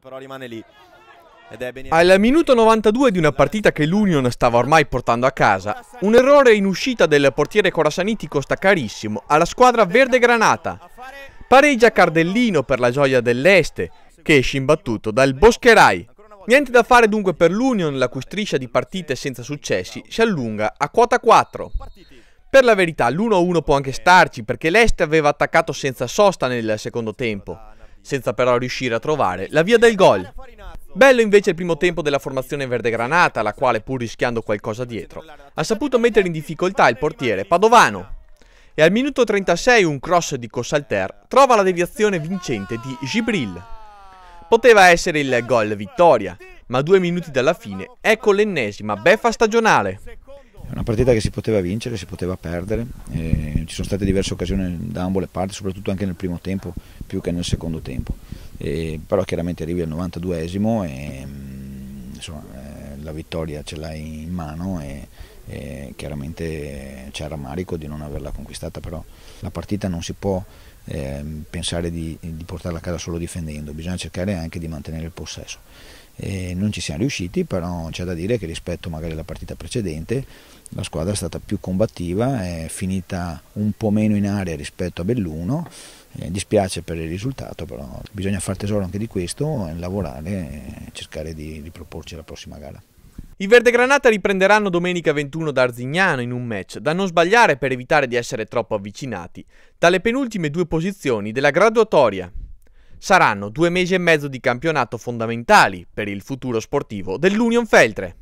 però rimane lì. Al minuto 92 di una partita che l'Union stava ormai portando a casa, un errore in uscita del portiere Corasaniti costa carissimo alla squadra verde-granata. Pareggia Cardellino per la gioia dell'Este, che esce imbattuto dal Boscherai. Niente da fare dunque per l'Union, la cui striscia di partite senza successi si allunga a quota 4. Per la verità l'1-1 può anche starci perché l'Este aveva attaccato senza sosta nel secondo tempo senza però riuscire a trovare la via del gol. Bello invece il primo tempo della formazione verde-granata, la quale pur rischiando qualcosa dietro, ha saputo mettere in difficoltà il portiere Padovano. E al minuto 36 un cross di Cossalter trova la deviazione vincente di Gibril. Poteva essere il gol vittoria, ma due minuti dalla fine ecco l'ennesima beffa stagionale. È una partita che si poteva vincere, si poteva perdere, ci sono state diverse occasioni da ambo le parti, soprattutto anche nel primo tempo più che nel secondo tempo, e, però chiaramente arrivi al 92esimo e mm, insomma, eh, la vittoria ce l'hai in mano e, e chiaramente c'è il rammarico di non averla conquistata, però la partita non si può eh, pensare di, di, portarla a casa solo difendendo, bisogna cercare anche di mantenere il possesso. E non ci siamo riusciti, però c'è da dire che rispetto magari alla partita precedente la squadra è stata più combattiva, è finita un po' meno in area rispetto a Belluno, eh, dispiace per il risultato, però bisogna far tesoro anche di questo, lavorare e cercare di riproporci la prossima gara. I Verde Granata riprenderanno domenica 21 da Arzignano in un match da non sbagliare per evitare di essere troppo avvicinati dalle penultime due posizioni della graduatoria. Saranno due mesi e mezzo di campionato fondamentali per il futuro sportivo dell'Union Feltre.